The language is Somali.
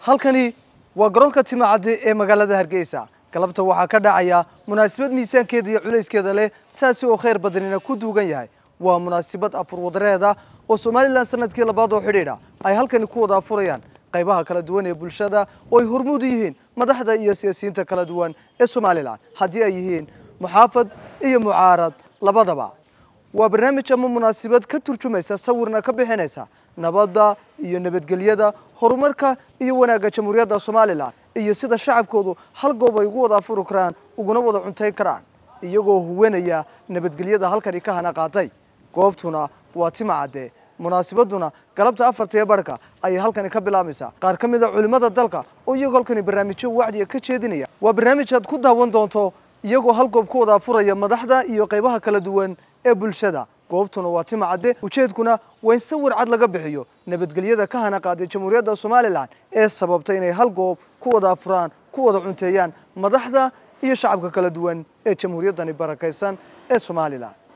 halkani waa garoonka timacadde ee magaalada hargeysa galabta waxaa ka dhacaya munaasibad miisaankeeda iyo culayskeeda leh taasi oo khayr badanina ku duugan yahay waa munaasibad afur wadareeda oo somalilan sanadkii labaad oo xidhiidha ay halkani ku wada afurayaan qaybaha kala duwan ee bulshada oo ay hormuud yihiin madaxda iyo siyaasiyiinta kala duwan ee somalilan haddii ay yihiin muxaafad iyo mucaarad labadaba waa barnaamij ama munaasibad ka turjumaysa sawirna ka bixinaysa nabadda iyo nabadgelyada horumarka iyo wanaagga jamhuuriyadda somalilan iyo sida shacabkoodu hal goob ay ugu wada afuri karaan uguna wada cuntayn karaan iyagoo huwanaya nabadgelyada halkani ka hana qaatay goobtuna waa timacadde munaasibadduna galabta afarta ee barhka ayay halkani ka bilaabmaysaa qaar ka mid a ah culimmada dalka oo iyagoo halkani barnaamijyo wacdiga ka jeedinaya waa barnaamij aad ku daawan doonto iyagoo hal goob ku wada furaya madaxda iyo qaybaha kala duwan ee bulshada goobtuna waa timacadde ujeedkuna waa in sawir cad laga bixiyo nabadgelyada ka hana qaaday jamhuuriyadda somalilan ee sababtay inay hal goob ku wada furaan ku wada cunteeyaan madaxda iyo shacabka kala duwan ee jamhuuriyaddani barakaysan ee somalilan